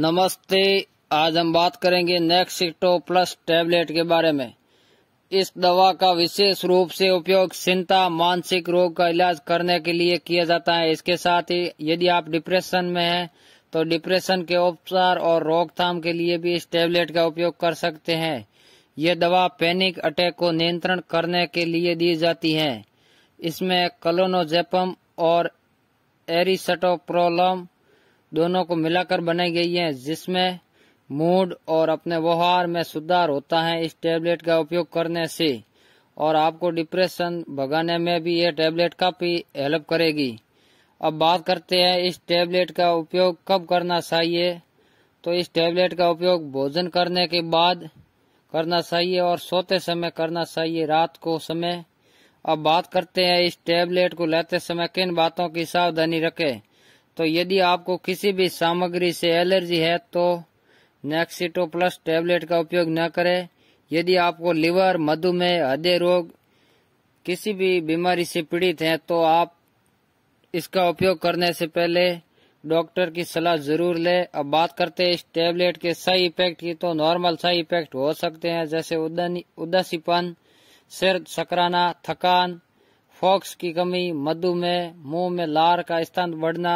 नमस्ते आज हम बात करेंगे नेक्सिटो प्लस टैबलेट के बारे में इस दवा का विशेष रूप से उपयोग चिंता मानसिक रोग का इलाज करने के लिए किया जाता है इसके साथ ही यदि आप डिप्रेशन में हैं तो डिप्रेशन के उपचार और रोकथाम के लिए भी इस टैबलेट का उपयोग कर सकते हैं ये दवा पैनिक अटैक को नियंत्रण करने के लिए दी जाती है इसमें कलोनोजेपम और एरिसटोप्रोलम दोनों को मिलाकर बनाई गई है जिसमें मूड और अपने व्यवहार में सुधार होता है इस टैबलेट का उपयोग करने से और आपको डिप्रेशन भगाने में भी यह टैबलेट काफ़ी हेल्प करेगी अब बात करते हैं इस टैबलेट का उपयोग कब करना चाहिए तो इस टैबलेट का उपयोग भोजन करने के बाद करना चाहिए और सोते समय करना चाहिए रात को समय अब बात करते हैं इस टेबलेट को लेते समय किन बातों की सावधानी रखें तो यदि आपको किसी भी सामग्री से एलर्जी है तो नेक्सिटो प्लस टैबलेट का उपयोग न करें यदि आपको लिवर मधुमेह हृदय रोग किसी भी बीमारी से पीड़ित हैं तो आप इसका उपयोग करने से पहले डॉक्टर की सलाह जरूर लें अब बात करते हैं इस टेबलेट के सही इफेक्ट की तो नॉर्मल सही इफेक्ट हो सकते हैं जैसे उदासीपन सिर सकराना थकान फॉक्स की कमी मधुमेह मुंह में लार का स्थान बढ़ना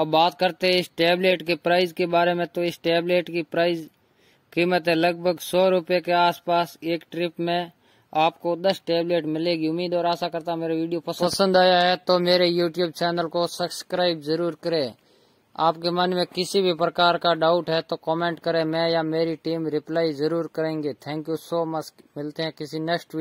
अब बात करते हैं इस टैबलेट के प्राइस के बारे में तो इस टैबलेट की प्राइस कीमत है लगभग सौ रुपये के आसपास एक ट्रिप में आपको दस टैबलेट मिलेगी उम्मीद और आशा करता मेरा वीडियो पसंद आया है तो मेरे यूट्यूब चैनल को सब्सक्राइब जरूर करें आपके मन में किसी भी प्रकार का डाउट है तो कमेंट करें मैं या मेरी टीम रिप्लाई जरूर करेंगे थैंक यू सो मच मिलते हैं किसी नेक्स्ट वीडियो